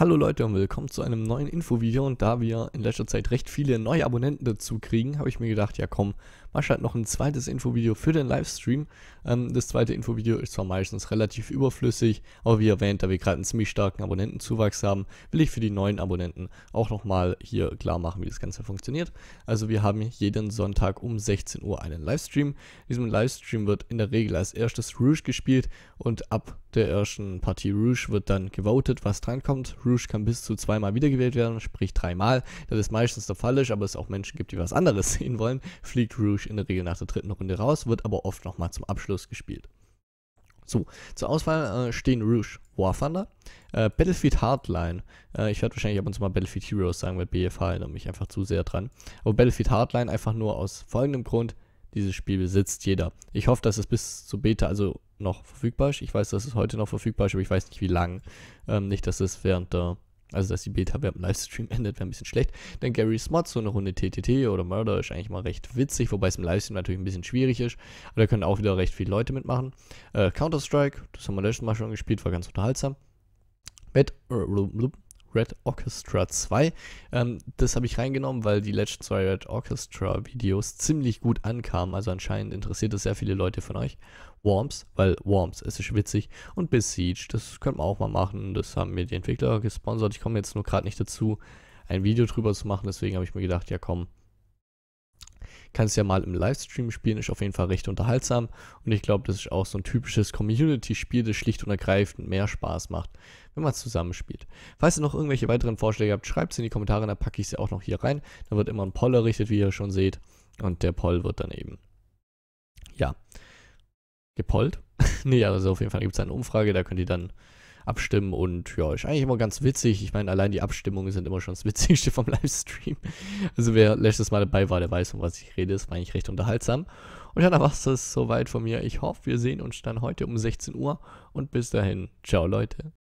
Hallo Leute und willkommen zu einem neuen Infovideo und da wir in letzter Zeit recht viele neue Abonnenten dazu kriegen, habe ich mir gedacht, ja komm, mach halt noch ein zweites Infovideo für den Livestream. Ähm, das zweite Infovideo ist zwar meistens relativ überflüssig, aber wie erwähnt, da wir gerade einen ziemlich starken Abonnentenzuwachs haben, will ich für die neuen Abonnenten auch nochmal hier klar machen, wie das Ganze funktioniert. Also wir haben jeden Sonntag um 16 Uhr einen Livestream. diesem Livestream wird in der Regel als erstes Rouge gespielt und ab der ersten Partie Rouge wird dann gevotet, was drankommt. Rouge kann bis zu zweimal wiedergewählt werden, sprich dreimal. Das ist meistens der Fall aber es auch Menschen gibt, die was anderes sehen wollen, fliegt Rouge in der Regel nach der dritten Runde raus, wird aber oft nochmal zum Abschluss gespielt. So, zur Auswahl äh, stehen Rouge War Thunder, äh, Battlefield Hardline. Äh, ich werde wahrscheinlich ab und zu mal Battlefield Heroes sagen, weil BFH erinnert mich einfach zu sehr dran. Aber Battlefield Hardline einfach nur aus folgendem Grund: dieses Spiel besitzt jeder. Ich hoffe, dass es bis zur Beta, also noch verfügbar ist. Ich weiß, dass es heute noch verfügbar ist, aber ich weiß nicht, wie lang. Ähm, nicht, dass es während der, also dass die Beta während dem Livestream endet, wäre ein bisschen schlecht. Denn Gary Mod, so eine Runde TTT oder Murder ist eigentlich mal recht witzig, wobei es im Livestream natürlich ein bisschen schwierig ist. Aber da können auch wieder recht viele Leute mitmachen. Äh, Counter-Strike, das haben wir letztes Mal schon gespielt, war ganz unterhaltsam. Äh, Bad, Red Orchestra 2. Ähm, das habe ich reingenommen, weil die letzten zwei Red Orchestra Videos ziemlich gut ankamen. Also anscheinend interessiert das sehr viele Leute von euch. Worms, weil Worms, es ist witzig. Und Besiege, das könnte man auch mal machen. Das haben mir die Entwickler gesponsert. Ich komme jetzt nur gerade nicht dazu, ein Video drüber zu machen. Deswegen habe ich mir gedacht, ja komm, Kannst ja mal im Livestream spielen, ist auf jeden Fall recht unterhaltsam. Und ich glaube, das ist auch so ein typisches Community-Spiel, das schlicht und ergreifend mehr Spaß macht, wenn man es zusammenspielt. Falls ihr noch irgendwelche weiteren Vorschläge habt, schreibt sie in die Kommentare, dann packe ich sie auch noch hier rein. Dann wird immer ein Poll errichtet, wie ihr schon seht. Und der Poll wird dann eben, ja, gepollt. nee, also auf jeden Fall gibt es eine Umfrage, da könnt ihr dann abstimmen und ja, ist eigentlich immer ganz witzig. Ich meine, allein die Abstimmungen sind immer schon das Witzigste vom Livestream. Also wer letztes Mal dabei war, der weiß, um was ich rede. Das war eigentlich recht unterhaltsam. Und dann war es das soweit von mir. Ich hoffe, wir sehen uns dann heute um 16 Uhr und bis dahin. Ciao, Leute.